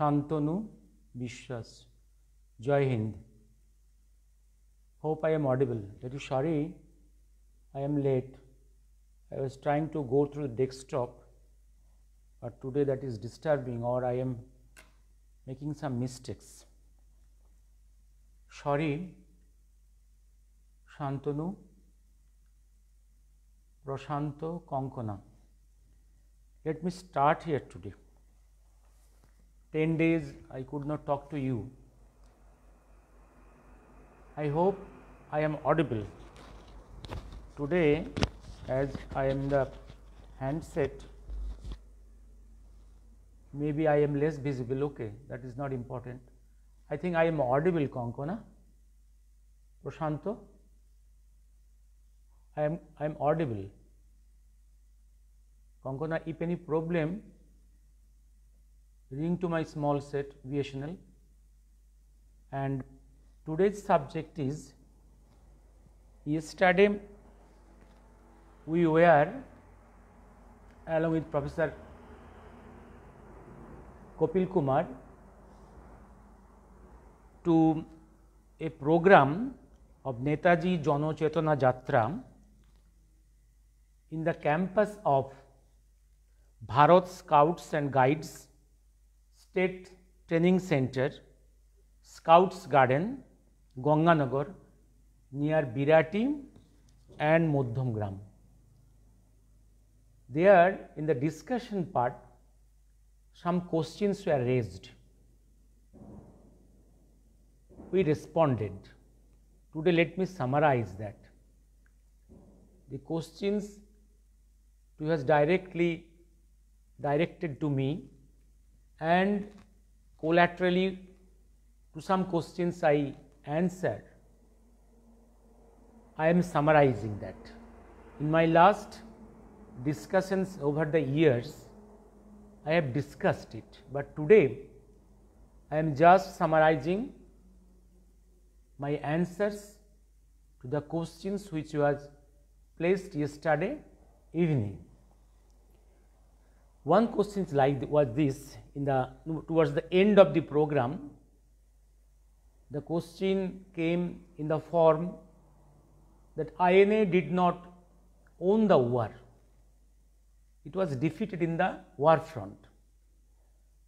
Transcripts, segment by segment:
শান্তনু বিশ্বাস জয় হিন্দ hope I am audible. Little sorry, I am late. I was trying to go through the desktop, but today that is disturbing, or I am making some mistakes. Sorry, Shantanu, Prashanto, Konkona. Let me start here today. 10 days I could not talk to you. I hope I am audible. Today, as I am the handset, maybe I am less visible, okay, that is not important. I think I am audible, Konkona. Prashanto, I am, I am audible. Konkona, if any problem, ring to my small set VSNL and today's subject is yesterday we were along with Professor Kopil Kumar to a program of Netaji Jano Chetona Jatra in the campus of Bharat Scouts and Guides State Training Center, Scouts Garden, Gonganagar near Birati and Modhamgram. There in the discussion part some questions were raised. We responded. Today let me summarize that. The questions which was directly directed to me and collaterally to some questions I answered. I am summarizing that. In my last discussions over the years, I have discussed it, but today I am just summarizing my answers to the questions which was placed yesterday evening. One question like was this in the towards the end of the program. The question came in the form that INA did not own the war. It was defeated in the war front.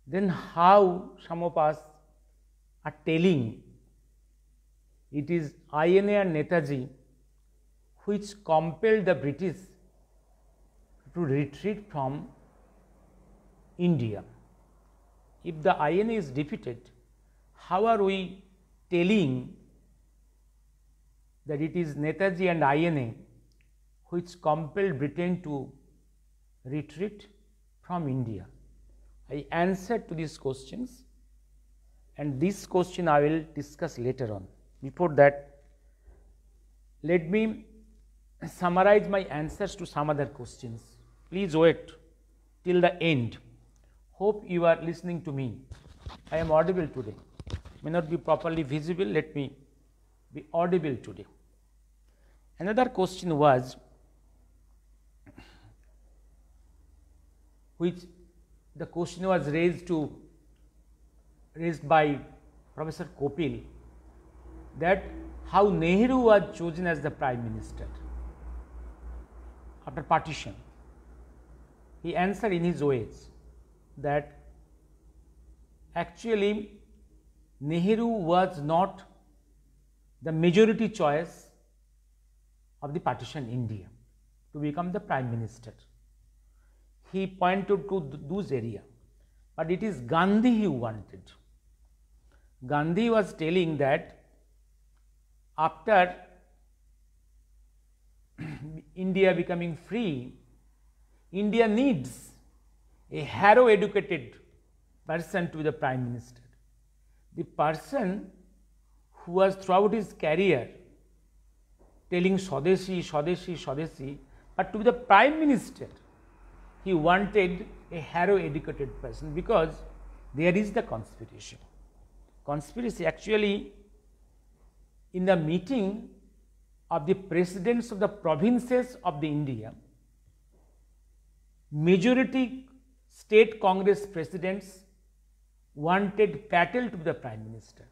Then how some of us are telling it is INA and Netaji which compelled the British to retreat from India. If the INA is defeated, how are we telling that it is Netaji and INA which compelled Britain to retreat from India? I answered to these questions and this question I will discuss later on. Before that, let me summarize my answers to some other questions. Please wait till the end. Hope you are listening to me. I am audible today. May not be properly visible. Let me be audible today. Another question was which the question was raised to raised by Professor Kopil that how Nehru was chosen as the Prime Minister after partition. He answered in his ways that actually Nehru was not the majority choice of the partition India to become the prime minister. He pointed to those area, but it is Gandhi who wanted. Gandhi was telling that after India becoming free, India needs a Harrow educated person to the prime minister. The person who was throughout his career telling Swadeshi, Swadeshi, Swadeshi, but to be the prime minister, he wanted a Harrow educated person because there is the conspiracy. Conspiracy actually in the meeting of the presidents of the provinces of the India, majority state congress presidents wanted Patel to be the prime minister.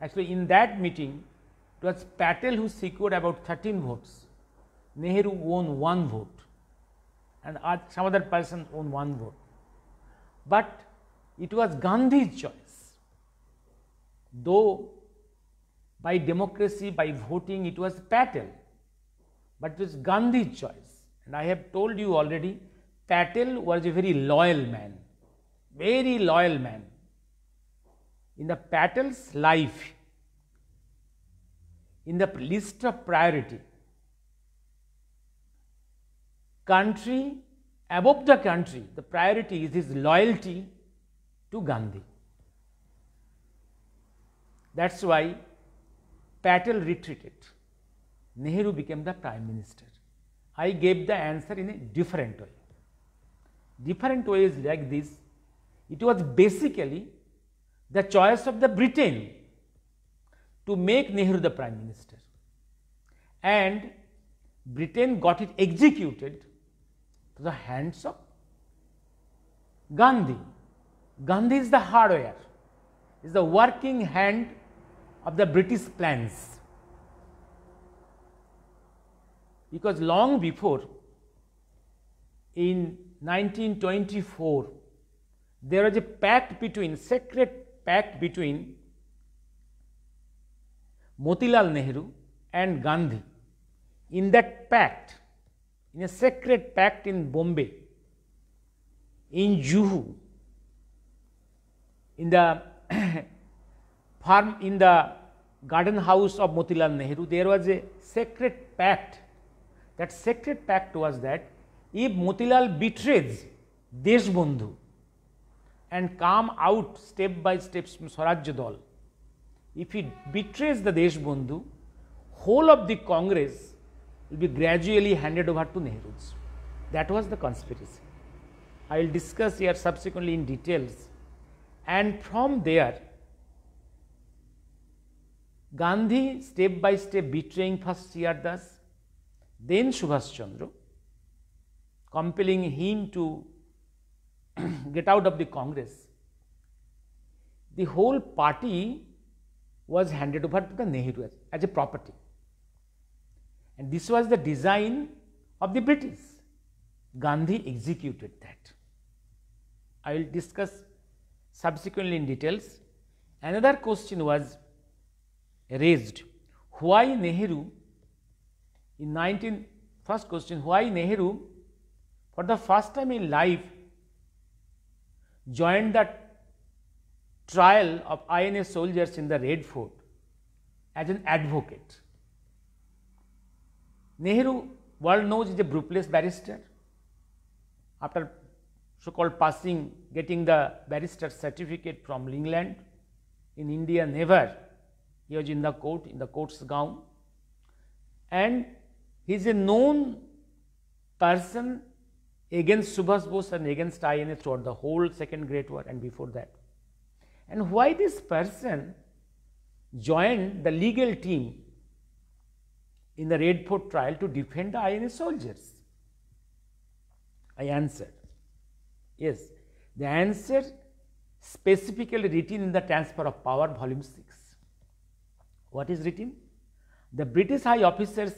Actually, in that meeting, it was Patel who secured about 13 votes. Nehru won one vote, and some other person won one vote. But it was Gandhi's choice. Though by democracy, by voting, it was Patel, but it was Gandhi's choice. And I have told you already Patel was a very loyal man, very loyal man. In the Patel's life, in the list of priority, country above the country, the priority is his loyalty to Gandhi. That's why Patel retreated. Nehru became the prime minister. I gave the answer in a different way different ways like this. It was basically the choice of the Britain to make Nehru the prime minister and Britain got it executed to the hands of Gandhi. Gandhi is the hardware, is the working hand of the British plans. Because long before in 1924, there was a pact between, sacred pact between Motilal Nehru and Gandhi. In that pact, in a sacred pact in Bombay, in Juhu, in the farm, in the garden house of Motilal Nehru, there was a sacred pact. That sacred pact was that if Motilal betrays Desh Bandhu and come out step by step Swarajya Dal if he betrays the Desh Bandhu whole of the Congress will be gradually handed over to Nehrus that was the conspiracy I will discuss yeah subsequently in details and from there Gandhi step by step betraying first C R Das then Subhash Chandra compelling him to get out of the Congress, the whole party was handed over to the Nehru as a property. And this was the design of the British. Gandhi executed that. I will discuss subsequently in details. Another question was raised why Nehru in 19 first question why Nehru for the first time in life joined the trial of INA soldiers in the Red Fort as an advocate. Nehru, world knows, is a Brupless barrister. After so called passing, getting the barrister certificate from England, in India never, he was in the court, in the court's gown and he is a known person against Subhas Bose and against INA throughout the whole Second Great War and before that. And why this person joined the legal team in the Red Fort trial to defend the INA soldiers? I answered, yes. The answer specifically written in the Transfer of Power volume 6. What is written? The British high officers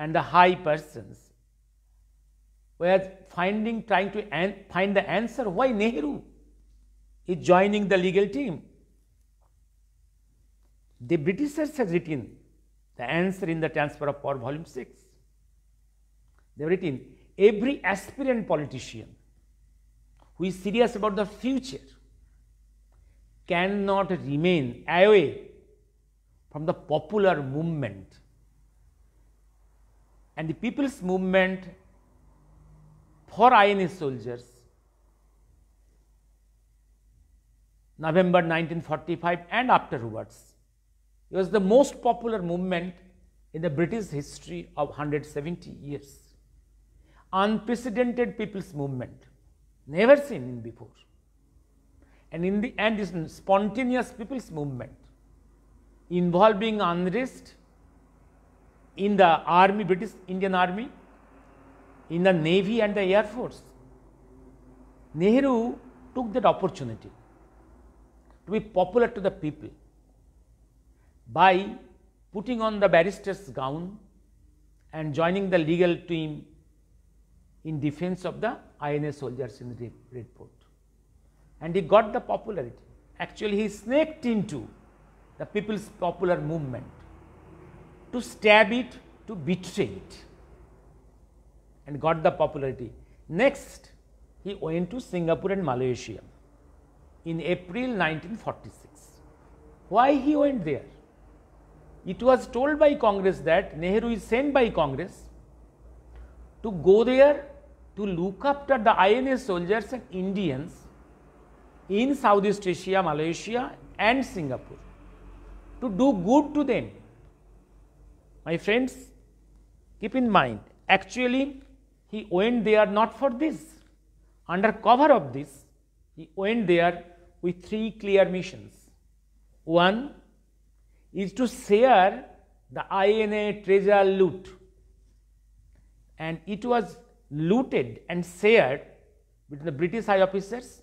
and the high persons were finding, trying to an, find the answer why Nehru is joining the legal team. The Britishers have written the answer in the Transfer of Power Volume 6. They have written, every aspirant politician who is serious about the future cannot remain away from the popular movement. And the people's movement for Indian soldiers. November 1945 and afterwards. It was the most popular movement in the British history of 170 years. Unprecedented people's movement, never seen before. And in the end, this spontaneous people's movement involving unrest in the army, British Indian army in the Navy and the Air Force. Nehru took that opportunity to be popular to the people by putting on the barrister's gown and joining the legal team in defense of the INA soldiers in the Red Fort. And he got the popularity. Actually, he snaked into the people's popular movement to stab it, to betray it and got the popularity. Next, he went to Singapore and Malaysia in April 1946. Why he went there? It was told by Congress that Nehru is sent by Congress to go there to look after the INA soldiers and Indians in Southeast Asia, Malaysia and Singapore to do good to them. My friends, keep in mind actually he went there not for this. Under cover of this, he went there with three clear missions. One is to share the INA treasure loot and it was looted and shared between the British high officers,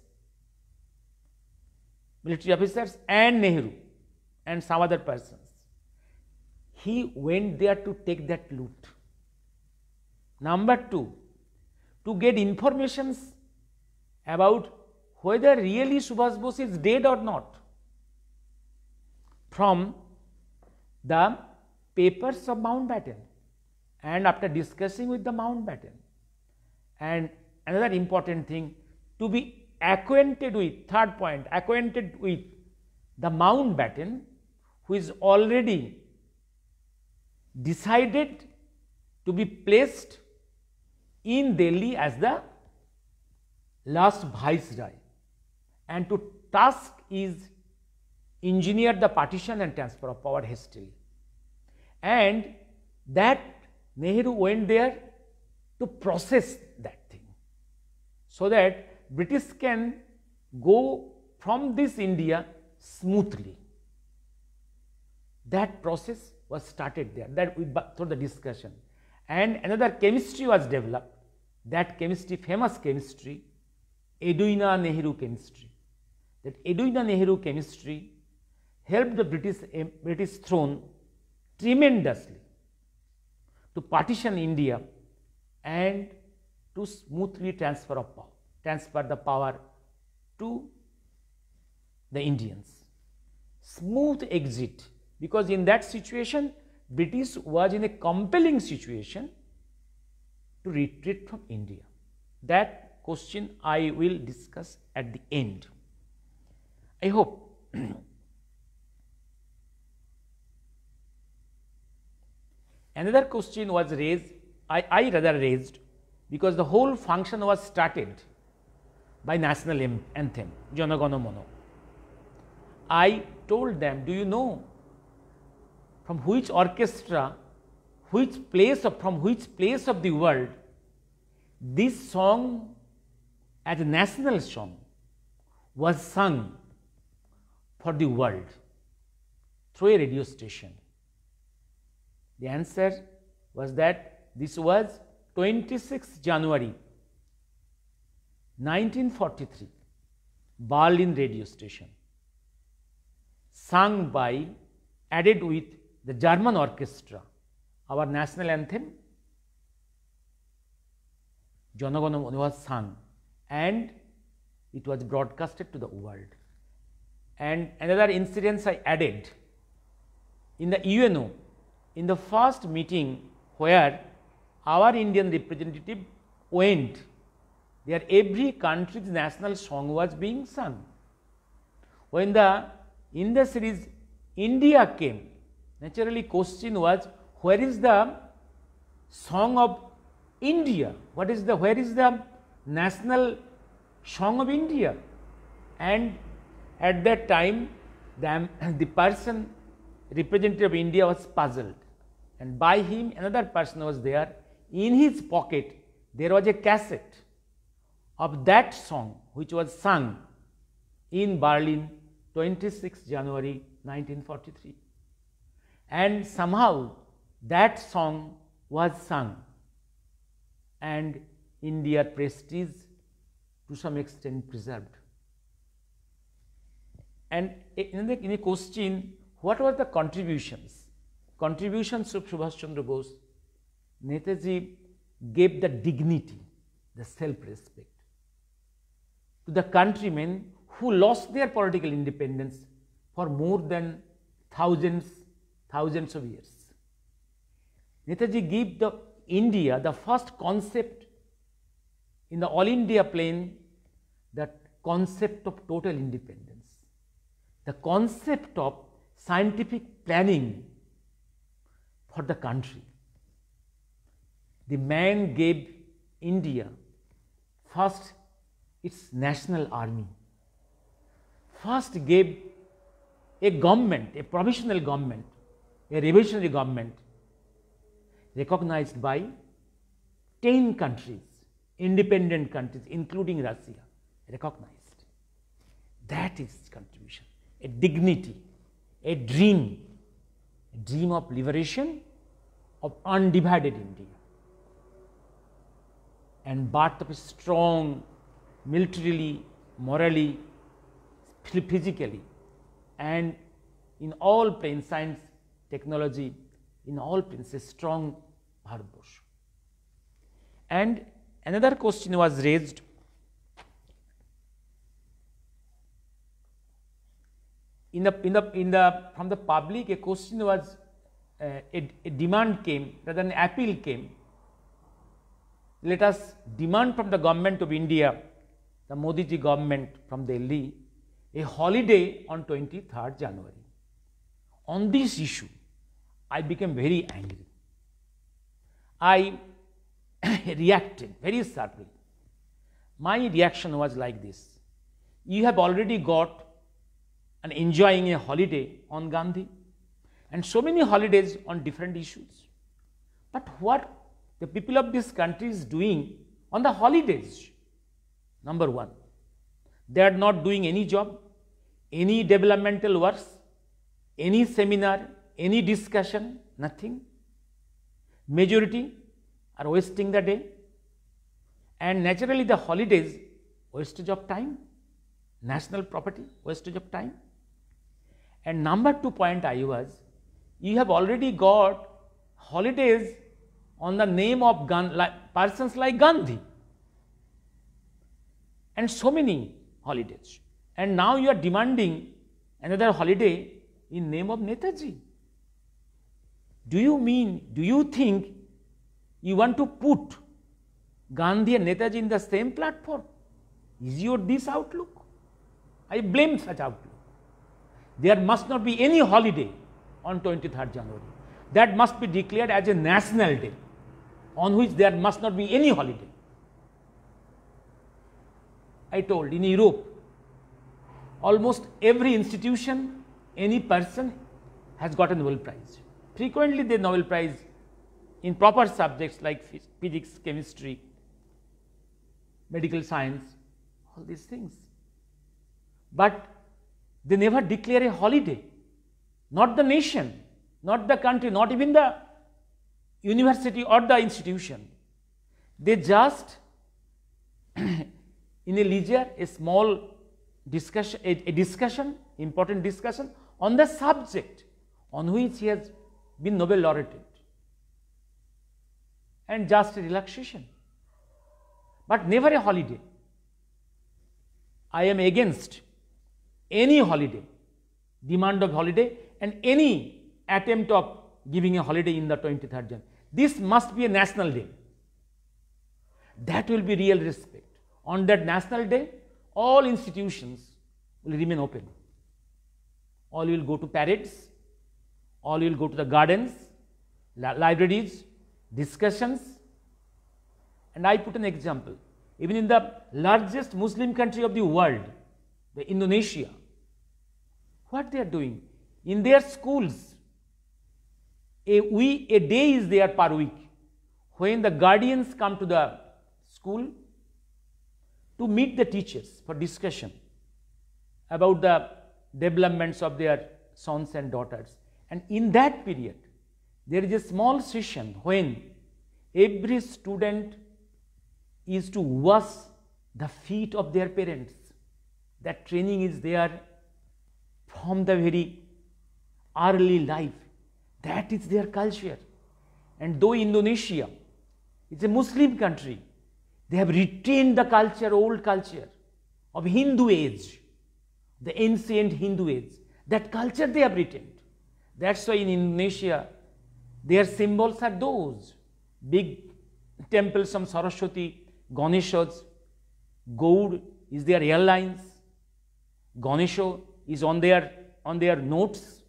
military officers and Nehru and some other persons. He went there to take that loot. Number 2, to get informations about whether really Subhas Bose is dead or not from the papers of Mountbatten and after discussing with the Mountbatten and another important thing to be acquainted with third point acquainted with the Mountbatten who is already decided to be placed in Delhi as the last viceroy and to task is engineer the partition and transfer of power hastily. And that Nehru went there to process that thing. So that British can go from this India smoothly. That process was started there that we through the discussion and another chemistry was developed that chemistry, famous chemistry, Edwina Nehru chemistry. That Edwina Nehru chemistry helped the British, eh, British throne tremendously to partition India and to smoothly transfer of power, transfer the power to the Indians. Smooth exit because in that situation British was in a compelling situation to retreat from India? That question I will discuss at the end. I hope another question was raised, I, I rather raised because the whole function was started by national anthem Janagana Mono. I told them, do you know from which orchestra which place of, from which place of the world this song as a national song was sung for the world through a radio station? The answer was that this was 26 January 1943, Berlin radio station, sung by, added with the German orchestra our national anthem Janagana was sung and it was broadcasted to the world. And another incident I added in the UNO, in the first meeting where our Indian representative went, there every country's national song was being sung. When the in the series India came, naturally question was where is the song of India? What is the, where is the national song of India? And at that time, the, the person representative of India was puzzled and by him another person was there. In his pocket, there was a cassette of that song which was sung in Berlin 26 January 1943. And somehow that song was sung and India's prestige to some extent preserved. And in the, in the question, what were the contributions? Contributions of Subhash Chandra Bose, Netaji gave the dignity, the self-respect to the countrymen who lost their political independence for more than thousands, thousands of years. Netaji gave the India the first concept in the all India plane that concept of total independence. The concept of scientific planning for the country. The man gave India first its national army, first gave a government, a provisional government, a revolutionary government recognized by 10 countries, independent countries including Russia recognized. That is contribution, a dignity, a dream, a dream of liberation of undivided India and birth of a strong militarily, morally, physically and in all planes, science, technology, in all planes, a strong Bharatbhosh. And another question was raised in the in the in the from the public a question was uh, a, a, demand came rather an appeal came let us demand from the government of india the ji government from delhi a holiday on 23rd january on this issue i became very angry I reacted very sharply. My reaction was like this You have already got and enjoying a holiday on Gandhi and so many holidays on different issues. But what the people of this country is doing on the holidays? Number one, they are not doing any job, any developmental works, any seminar, any discussion, nothing. Majority are wasting the day and naturally the holidays wastage of time, national property wastage of time. And number two point I was, you have already got holidays on the name of gun, like, persons like Gandhi and so many holidays. And now you are demanding another holiday in name of Netaji do you mean, do you think you want to put Gandhi and Netaji in the same platform? Is your this outlook? I blame such outlook. There must not be any holiday on 23rd January. That must be declared as a national day on which there must not be any holiday. I told in Europe, almost every institution, any person has gotten Nobel Prize frequently the Nobel Prize in proper subjects like physics, chemistry, medical science, all these things. But they never declare a holiday, not the nation, not the country, not even the university or the institution. They just in a leisure a small discussion, a, a discussion, important discussion on the subject on which he has been Nobel laureate and just a relaxation, but never a holiday. I am against any holiday, demand of holiday and any attempt of giving a holiday in the 23rd Jan. This must be a national day. That will be real respect. On that national day, all institutions will remain open. All will go to parades, all will go to the gardens, libraries, discussions. And I put an example. Even in the largest Muslim country of the world, the Indonesia, what they are doing? In their schools, a, week, a day is there per week when the guardians come to the school to meet the teachers for discussion about the developments of their sons and daughters. And in that period, there is a small session when every student is to wash the feet of their parents. That training is there from the very early life. That is their culture. And though Indonesia is a Muslim country, they have retained the culture, old culture of Hindu age, the ancient Hindu age. That culture they have retained. That's why in Indonesia, their symbols are those big temples some Saraswati, Ganeshas, Gaur is their airlines, Ganesha is on their, on their notes.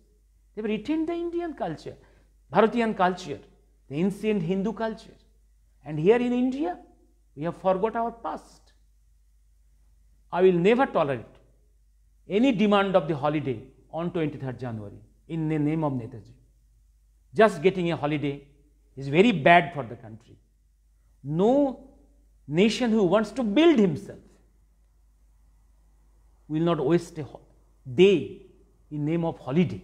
They've retained the Indian culture, Bharatiyan culture, the ancient Hindu culture. And here in India, we have forgot our past. I will never tolerate any demand of the holiday on 23rd January in the name of Netaji. Just getting a holiday is very bad for the country. No nation who wants to build himself will not waste a day in name of holiday,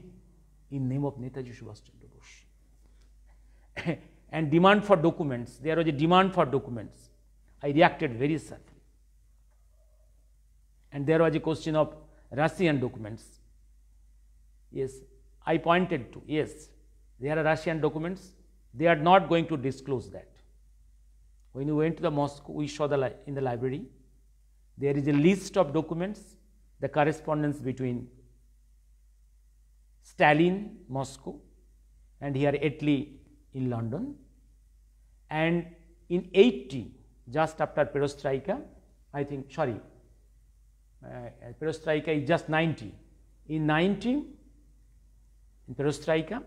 in name of Netaji Subhash Chandra Bose. and demand for documents, there was a demand for documents. I reacted very suddenly. And there was a question of Russian documents. Yes, I pointed to, yes, there are Russian documents, they are not going to disclose that. When we went to the mosque, we saw the in the library, there is a list of documents, the correspondence between Stalin, Moscow, and here Etley in London. And in 80, just after perestroika, I think, sorry, uh, perestroika is just 90. In 90, perestroika,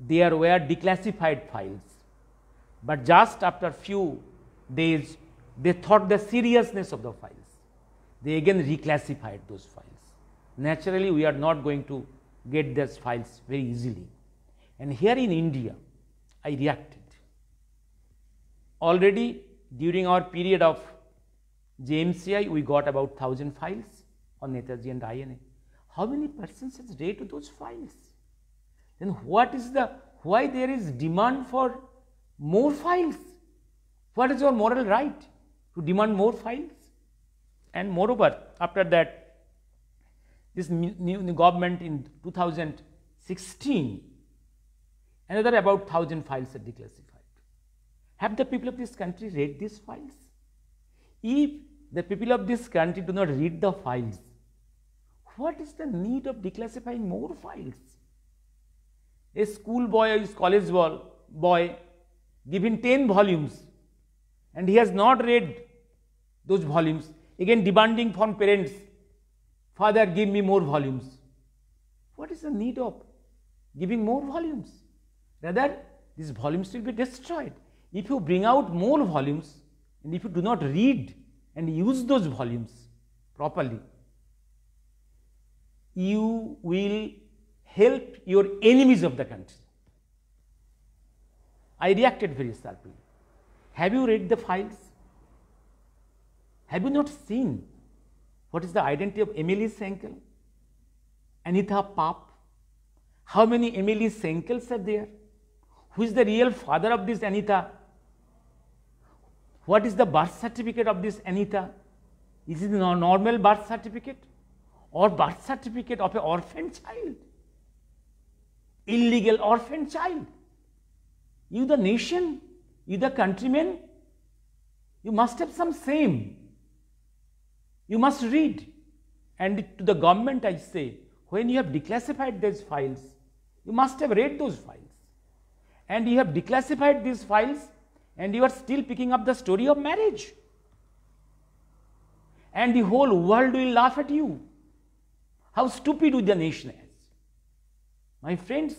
there were declassified files. But just after few days, they thought the seriousness of the files. They again reclassified those files. Naturally, we are not going to get those files very easily. And here in India, I reacted. Already during our period of JMCI, we got about 1000 files on Netaji and INA how many persons has read those files? Then what is the, why there is demand for more files? What is your moral right to demand more files? And moreover, after that, this new, government in 2016, another about 1000 files are declassified. Have the people of this country read these files? If the people of this country do not read the files, what is the need of declassifying more files? A schoolboy or his college boy given 10 volumes and he has not read those volumes, again demanding from parents, father give me more volumes. What is the need of giving more volumes? Rather, these volumes will be destroyed. If you bring out more volumes and if you do not read and use those volumes properly, you will help your enemies of the country. I reacted very sharply. Have you read the files? Have you not seen what is the identity of Emily Senkel, Anita Pap? How many Emily Senkels are there? Who is the real father of this Anita? What is the birth certificate of this Anita? Is it a normal birth certificate? or birth certificate of an orphan child, illegal orphan child. You the nation, you the countrymen, you must have some shame. You must read. And to the government I say, when you have declassified these files, you must have read those files. And you have declassified these files and you are still picking up the story of marriage. And the whole world will laugh at you how stupid with the nation is. My friends,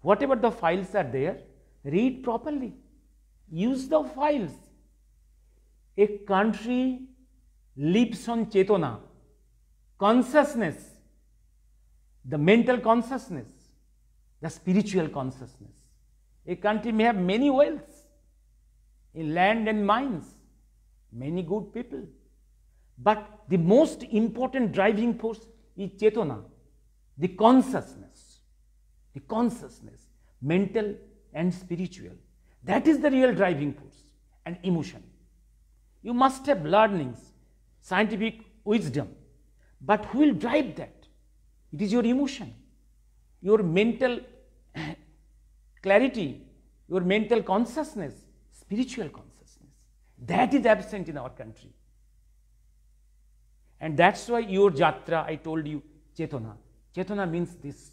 whatever the files are there, read properly. Use the files. A country lives on Chetona, consciousness, the mental consciousness, the spiritual consciousness. A country may have many wealth in land and mines, many good people, but the most important driving force এই চেতনা the consciousness, the consciousness, mental and spiritual. That is the real driving force and emotion. You must have learnings, scientific wisdom, but who will drive that? It is your emotion, your mental clarity, your mental consciousness, spiritual consciousness. That is absent in our country. And that's why your Jatra, I told you, Chetana. Chetana means this.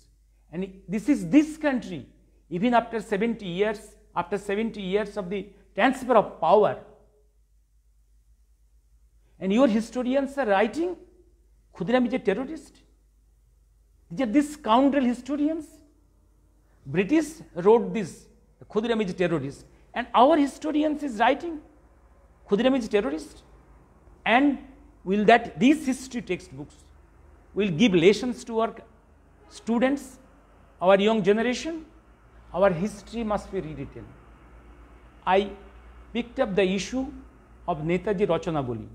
And this is this country. Even after 70 years, after 70 years of the transfer of power, and your historians are writing, Khudiram is a terrorist. These are these scoundrel historians. British wrote this, Khudiram is a terrorist. And our historians is writing, Khudiram is a terrorist. And will that these history textbooks will give lessons to our students, our young generation, our history must be rewritten. I picked up the issue of Netaji Rachanaboli,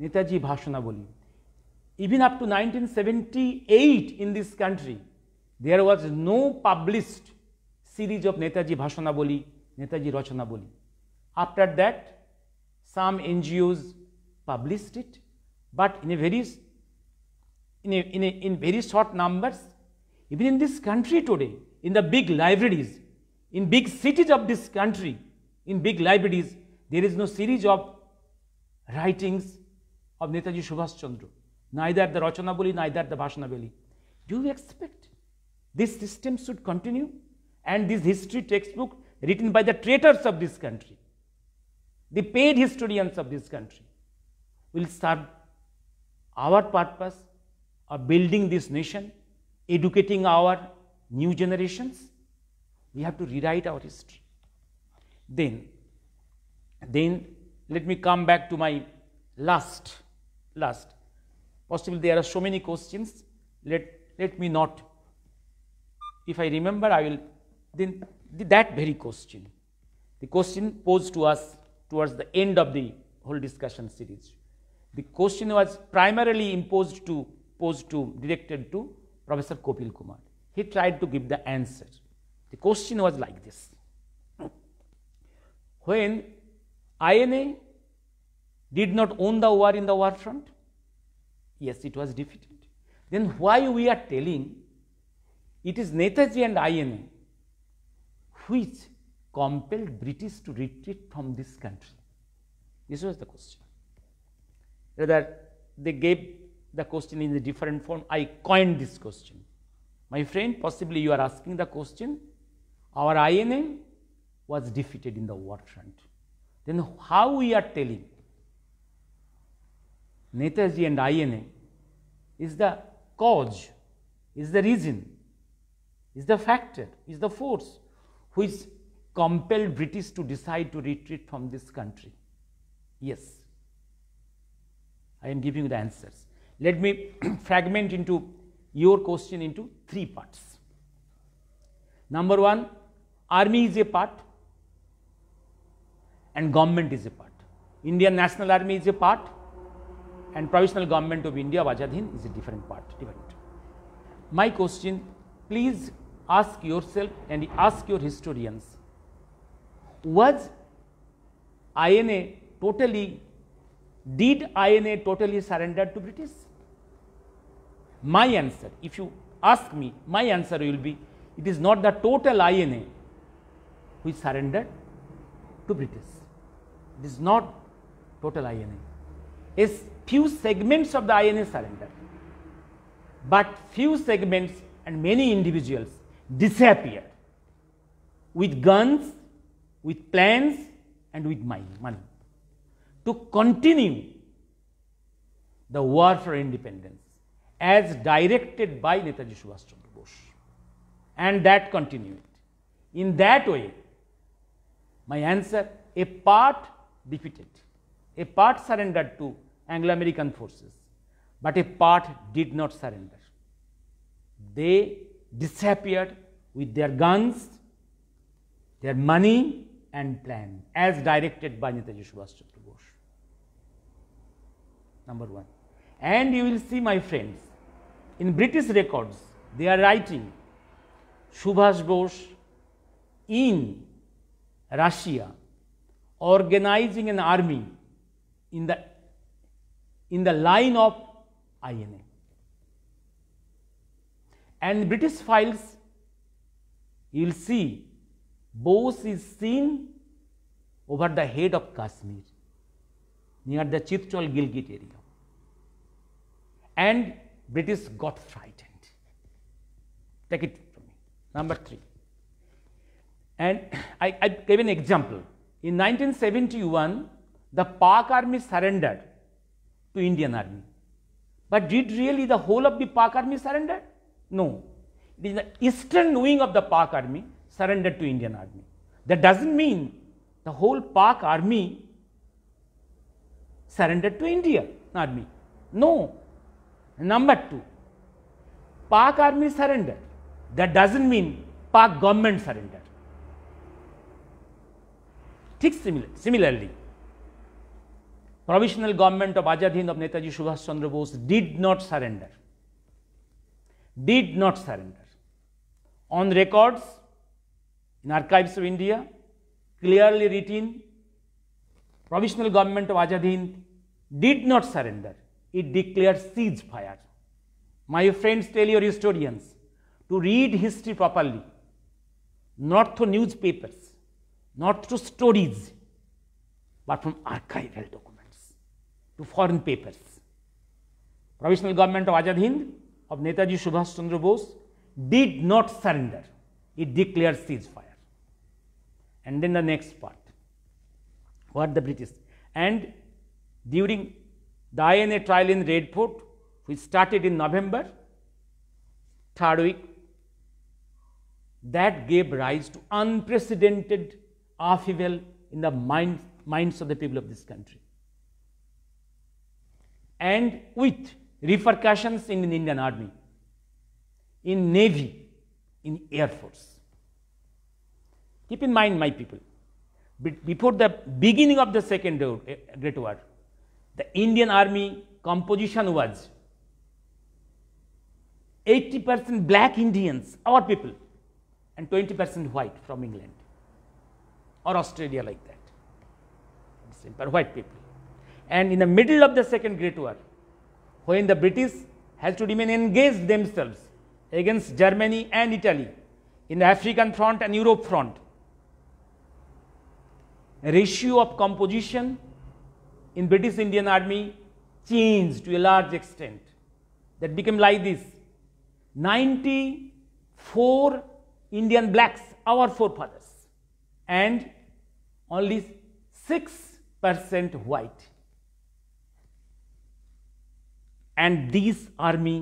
Netaji Bhashanaboli. Even up to 1978 in this country, there was no published series of Netaji Bhashanaboli, Netaji Rachanaboli. After that, some NGOs published it, but in a very in a, in, a, in very short numbers, even in this country today, in the big libraries, in big cities of this country, in big libraries, there is no series of writings of Netaji Subhash Chandra, neither the Rachanabali, neither the Bhashanabali. Do you expect this system should continue? And this history textbook written by the traitors of this country, the paid historians of this country, will serve our purpose of building this nation, educating our new generations. We have to rewrite our history. Then, then let me come back to my last, last. Possibly there are so many questions. Let, let me not, if I remember, I will, then that very question. The question posed to us towards the end of the whole discussion series. The question was primarily imposed to, posed to, directed to Professor Kopil Kumar. He tried to give the answer. The question was like this. When INA did not own the war in the war front, yes, it was defeated. Then why we are telling it is Netaji and INA which compelled British to retreat from this country? This was the question. Rather, they gave the question in a different form. I coined this question. My friend, possibly you are asking the question, our INA was defeated in the war front. Then how we are telling Netaji and INA is the cause, is the reason, is the factor, is the force which compelled British to decide to retreat from this country. Yes, I am giving you the answers. Let me fragment into your question into three parts. Number one, army is a part and government is a part. Indian National Army is a part and Provisional Government of India Vajadhin is a different part. Different. My question, please ask yourself and ask your historians, was INA totally did INA totally surrender to British? My answer, if you ask me, my answer will be it is not the total INA which surrendered to British. It is not total INA. A few segments of the INA surrendered, but few segments and many individuals disappeared with guns, with plans and with money to continue the war for independence as directed by Netaji Subhash Chandra Bose and that continued. In that way, my answer, a part defeated, a part surrendered to Anglo-American forces, but a part did not surrender. They disappeared with their guns, their money and plan as directed by Netaji Subhash Chandra Bose number one. And you will see my friends, in British records, they are writing Subhash Bose in Russia organizing an army in the, in the line of INA. And British files, you will see Bose is seen over the head of Kashmir near the Chitral Gilgit area and British got frightened. Take it from me. Number three. And I, I gave an example. In 1971, the Pak army surrendered to Indian army. But did really the whole of the Pak army surrender? No. The eastern wing of the Pak army surrendered to Indian army. That doesn't mean the whole Pak army surrendered to Indian army. No, Number two, Pak army surrender. That doesn't mean Pak government surrender. similar, similarly, provisional government of Azad Hind of Netaji Subhash Chandra Bose did not surrender. Did not surrender. On records in archives of India, clearly written, provisional government of Azad Hind did not surrender it declared ceasefire. My friends tell your historians to read history properly, not through newspapers, not through stories, but from archival documents to foreign papers. Provisional government of Ajad Hind of Netaji Subhash Chandra Bose did not surrender. It declared ceasefire. And then the next part, what the British and during the INA trial in Red Fort, which started in November, third week, that gave rise to unprecedented upheaval in the mind, minds of the people of this country. And with repercussions in the Indian Army, in Navy, in Air Force. Keep in mind, my people, before the beginning of the Second eh, Great War, the Indian army composition was 80% black Indians, our people, and 20% white from England or Australia like that. Simple white people. And in the middle of the Second Great War, when the British had to remain engaged themselves against Germany and Italy in the African front and Europe front, ratio of composition in British Indian Army changed to a large extent. That became like this 94 Indian blacks, our forefathers, and only 6% white. And this army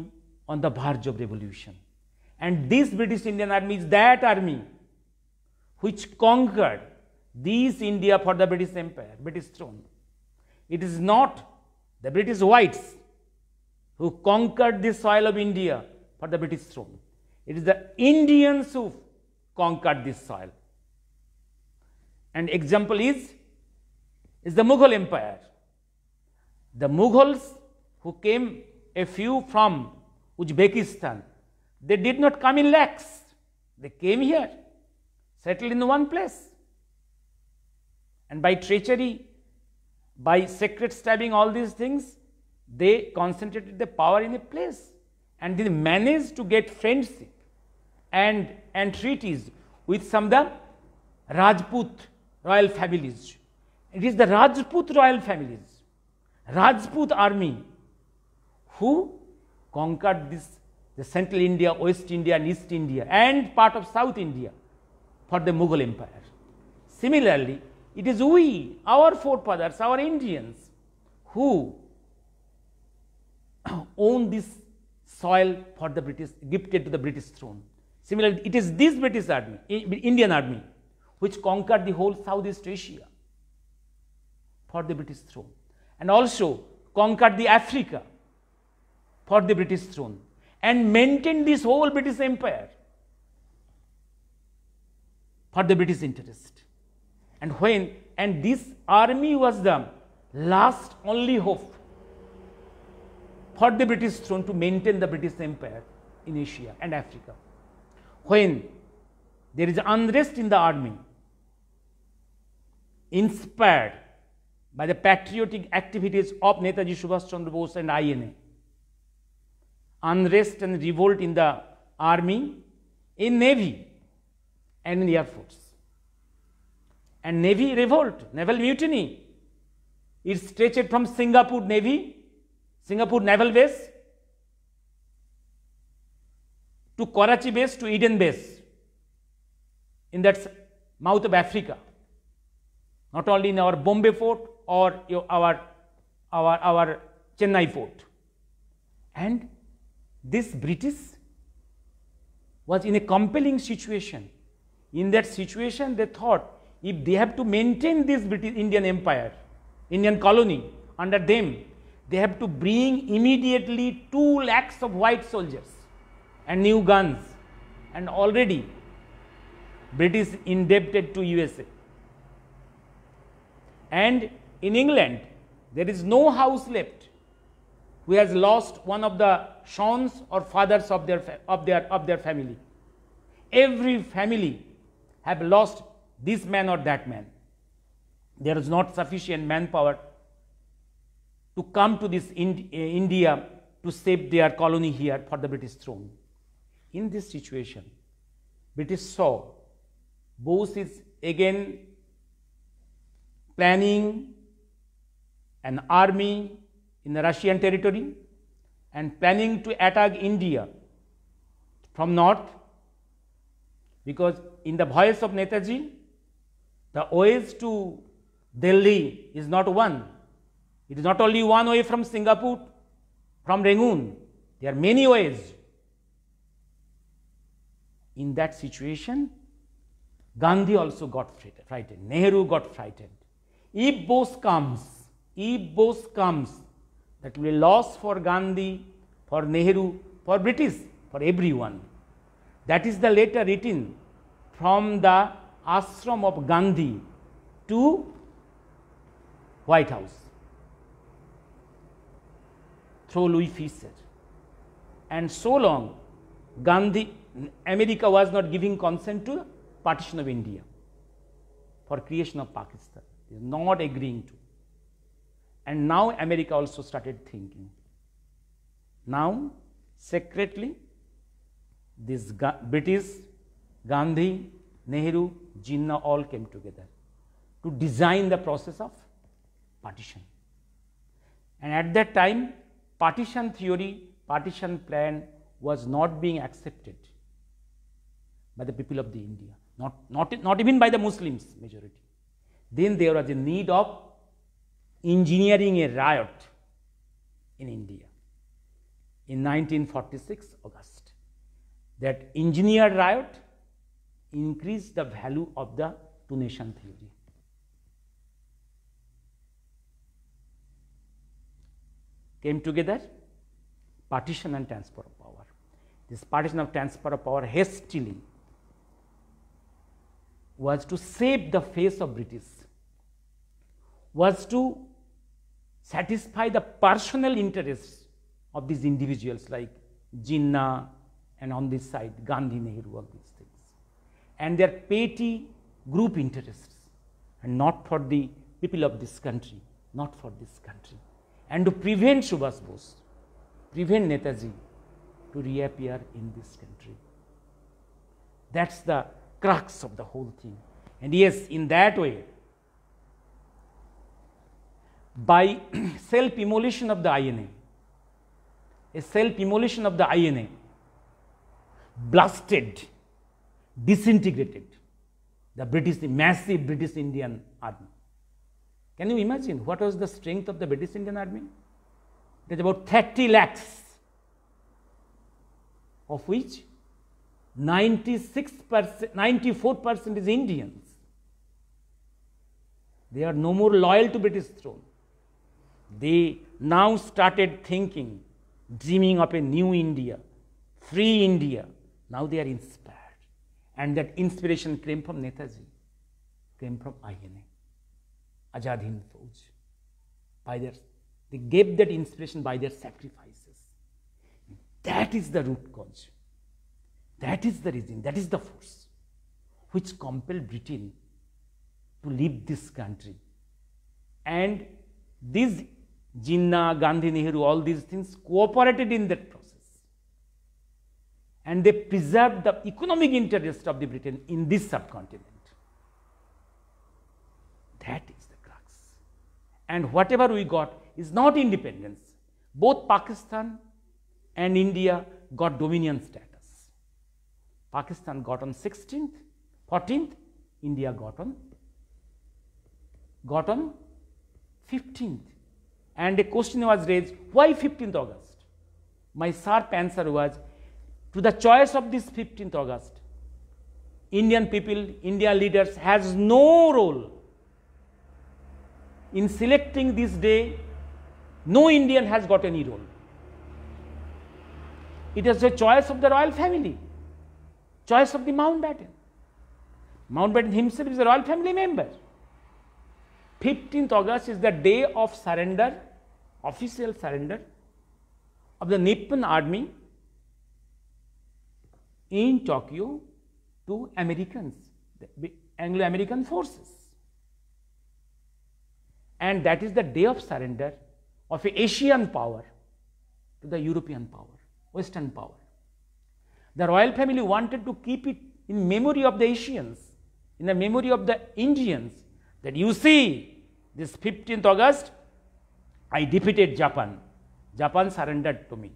on the verge of revolution. And this British Indian army is that army which conquered this India for the British Empire, British throne. It is not the British whites who conquered the soil of India for the British throne. It is the Indians who conquered this soil. And example is, is the Mughal Empire. The Mughals who came a few from Uzbekistan, they did not come in lakhs. They came here, settled in one place. And by treachery, by secret stabbing all these things they concentrated the power in a place and they managed to get friendship and, entreaties treaties with some of the Rajput royal families. It is the Rajput royal families, Rajput army who conquered this the central India, West India and East India and part of South India for the Mughal empire. Similarly, it is we, our forefathers, our Indians, who own this soil for the British, gifted to the British throne. Similarly, it is this British army, Indian army, which conquered the whole Southeast Asia for the British throne and also conquered the Africa for the British throne and maintained this whole British empire for the British interest and when and this army was the last only hope for the British throne to maintain the British Empire in Asia and Africa. When there is unrest in the army, inspired by the patriotic activities of Netaji Subhash Chandra Bose and INA, unrest and revolt in the army, in navy, and in the air force and Navy revolt, naval mutiny. It stretched from Singapore Navy, Singapore naval base to Karachi base to Eden base in that mouth of Africa. Not only in our Bombay fort or our, our, our Chennai fort. And this British was in a compelling situation. In that situation, they thought if they have to maintain this British Indian Empire, Indian colony under them, they have to bring immediately 2 lakhs of white soldiers and new guns and already British indebted to USA. And in England, there is no house left who has lost one of the sons or fathers of their, of their, of their family. Every family have lost this man or that man. There is not sufficient manpower to come to this Ind uh, India to save their colony here for the British throne. In this situation, British saw Bose is again planning an army in the Russian territory and planning to attack India from north because in the voice of Netaji, the ways to Delhi is not one. It is not only one way from Singapore, from Rangoon. There are many ways. In that situation, Gandhi also got frightened. Nehru got frightened. If both comes, if both comes, that will be loss for Gandhi, for Nehru, for British, for everyone. That is the letter written from the ashram of Gandhi to White House through Louis Fisher. And so long Gandhi America was not giving consent to partition of India for creation of Pakistan not agreeing to. And now America also started thinking. Now secretly this British, Gandhi, Nehru Jinnah all came together to design the process of partition. And at that time, partition theory, partition plan was not being accepted by the people of the India, not, not, not even by the Muslims majority. Then there was a need of engineering a riot in India in 1946 August. That engineered riot increase the value of the two theory. Came together partition and transfer of power. This partition of transfer of power hastily was to save the face of British, was to satisfy the personal interests of these individuals like Jinnah and on this side Gandhi, Nehru, all these and their petty group interests and not for the people of this country, not for this country. And to prevent Subhas Bose, prevent Netaji to reappear in this country. That's the crux of the whole thing. And yes, in that way, by self-immolation of the INA, a self-immolation of the INA blasted disintegrated the British, the massive British Indian army. Can you imagine what was the strength of the British Indian army? It is about 30 lakhs, of which 96 percent, 94 percent is Indians. They are no more loyal to British throne. They now started thinking, dreaming of a new India, free India. Now they are inspired. And that inspiration came from Netaji, came from INA, Azad Hind Fauj. By their, they gave that inspiration by their sacrifices. That is the root cause. That is the reason, that is the force which compelled Britain to leave this country. And these Jinnah, Gandhi, Nehru, all these things cooperated in that and they preserved the economic interest of the Britain in this subcontinent. That is the crux. And whatever we got is not independence. Both Pakistan and India got dominion status. Pakistan got on 16th, 14th, India got on got on 15th. And a question was raised, why 15th August? My sharp answer was to the choice of this 15th August. Indian people, Indian leaders has no role in selecting this day. No Indian has got any role. It is a choice of the royal family, choice of the Mountbatten. Mountbatten himself is a royal family member. 15th August is the day of surrender, official surrender of the Nippon army in Tokyo to Americans, the Anglo-American forces. And that is the day of surrender of Asian power to the European power, Western power. The royal family wanted to keep it in memory of the Asians, in the memory of the Indians, that you see this 15th August, I defeated Japan. Japan surrendered to me.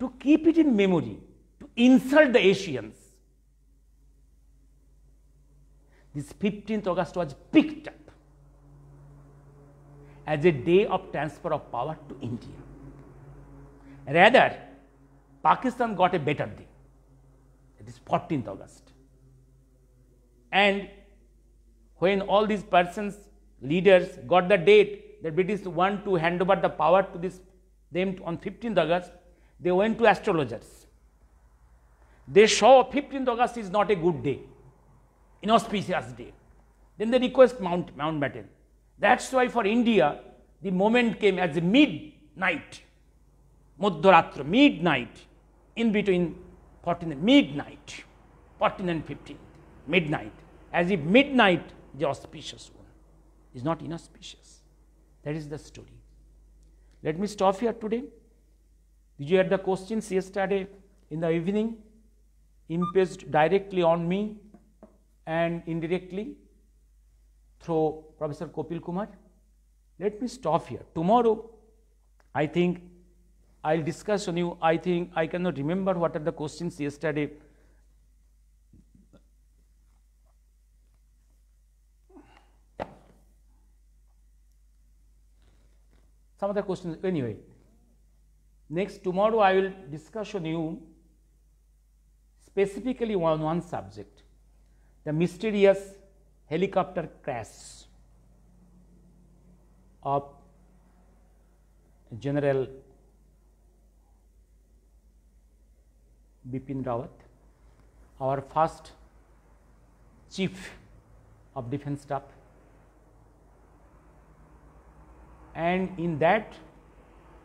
To keep it in memory, insult the Asians. This 15th August was picked up as a day of transfer of power to India. Rather, Pakistan got a better day, it is 14th August. And when all these persons, leaders got the date that British want to hand over the power to this, them on 15th August, they went to astrologers they saw 15th August is not a good day, inauspicious day. Then they request Mount Mountbatten. That's why for India, the moment came as midnight, Madhuratra, midnight, in between 14 and midnight, 14 and 15, midnight, as if midnight the auspicious one is not inauspicious. That is the story. Let me stop here today. Did you hear the questions yesterday in the evening? impinged directly on me and indirectly through Professor Kopil Kumar. Let me stop here. Tomorrow, I think I will discuss on you. I think I cannot remember what are the questions yesterday. Some other questions, anyway. Next, tomorrow I will discuss on you specifically on one subject the mysterious helicopter crash of General Bipin Rawat, our first chief of defense staff and in that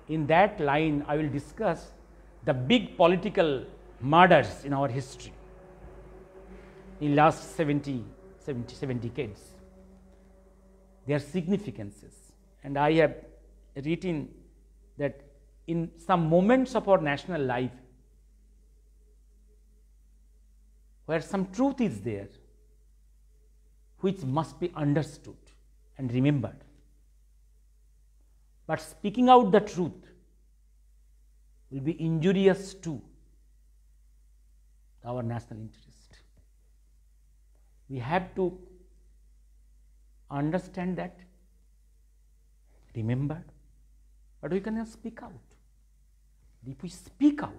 in that line I will discuss the big political murders in our history in last 70, 70, 70 decades. Their significances. And I have written that in some moments of our national life where some truth is there which must be understood and remembered. But speaking out the truth will be injurious to our national interest. We have to understand that, remember, but we cannot speak out. If we speak out,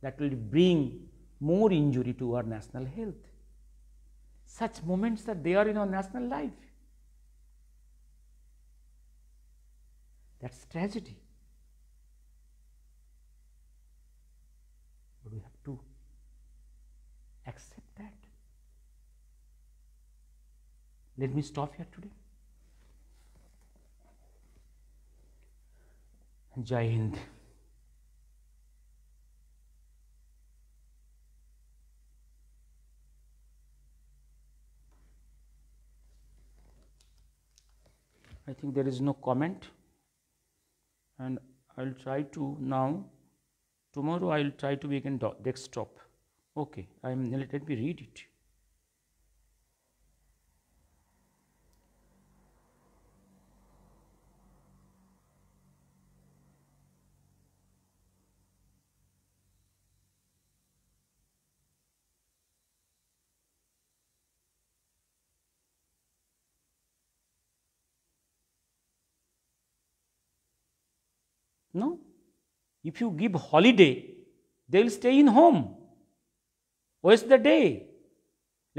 that will bring more injury to our national health. Such moments that they are in our national life. That's tragedy. Accept that. Let me stop here today. Jai Hind. I think there is no comment and I'll try to now tomorrow I'll try to begin desktop okay I am let me read it No, if you give holiday, they will stay in home waste the day.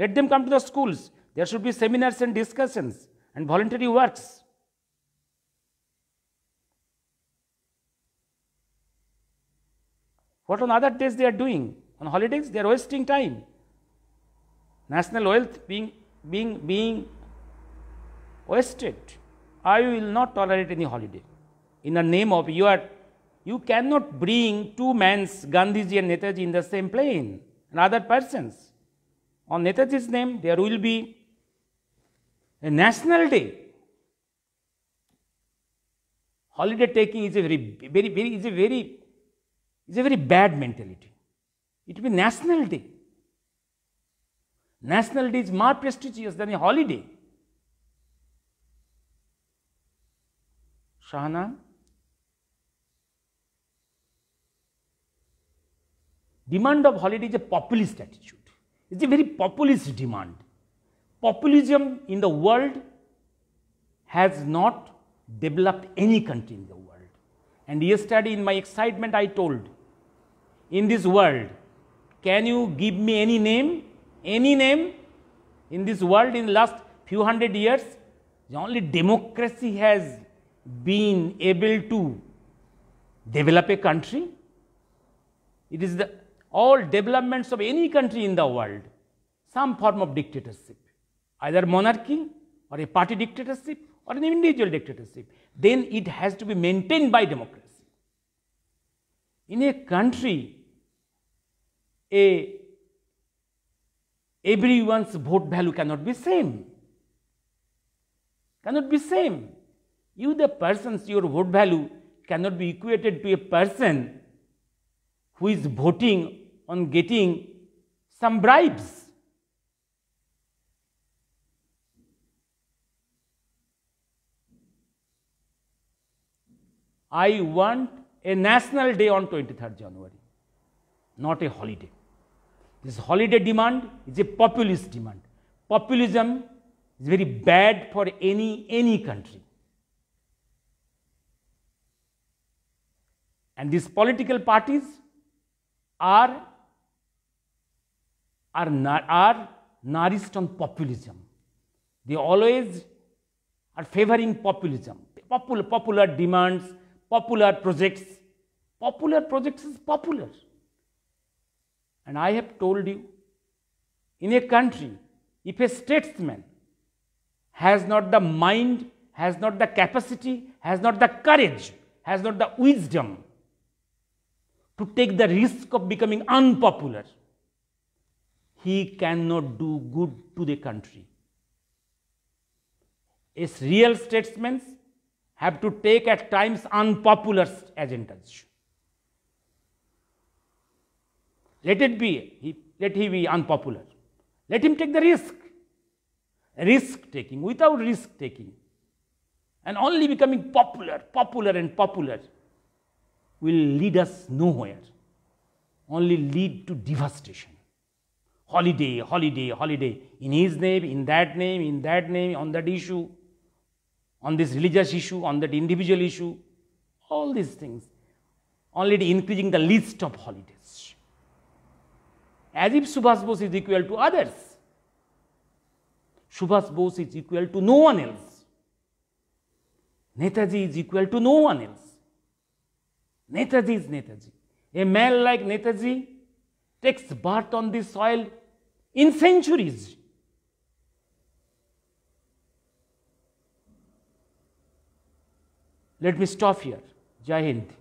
Let them come to the schools. There should be seminars and discussions and voluntary works. What on other days they are doing? On holidays, they are wasting time. National wealth being, being, being wasted. I will not tolerate any holiday. In the name of you are, you cannot bring two men's Gandhiji and Netaji in the same plane and other persons. On Netaji's name, there will be a national day. Holiday taking is a very, very, very, is a very, is a very bad mentality. It will be national day. National day is more prestigious than a holiday. Shahnam demand of holiday is a populist attitude. It's a very populist demand. Populism in the world has not developed any country in the world. And yesterday in my excitement I told, in this world, can you give me any name, any name in this world in last few hundred years? The only democracy has been able to develop a country. It is the all developments of any country in the world, some form of dictatorship, either monarchy or a party dictatorship or an individual dictatorship, then it has to be maintained by democracy. In a country, a everyone's vote value cannot be same. Cannot be same. You the persons, your vote value cannot be equated to a person who is voting on getting some bribes. I want a national day on 23rd January, not a holiday. This holiday demand is a populist demand. Populism is very bad for any, any country. And these political parties are are, are nourished on populism. They always are favoring populism, popular, popular demands, popular projects. Popular projects is popular. And I have told you, in a country, if a statesman has not the mind, has not the capacity, has not the courage, has not the wisdom to take the risk of becoming unpopular, he cannot do good to the country. As real statesmen have to take at times unpopular agendas. Let it be, he, let he be unpopular. Let him take the risk. Risk taking, without risk taking, and only becoming popular, popular and popular will lead us nowhere, only lead to devastation holiday, holiday, holiday, in his name, in that name, in that name, on that issue, on this religious issue, on that individual issue, all these things, only increasing the list of holidays. As if Subhas Bose is equal to others. Subhas Bose is equal to no one else. Netaji is equal to no one else. Netaji is Netaji. A man like Netaji takes birth on this soil in centuries. Let me stop here. Jai Hind.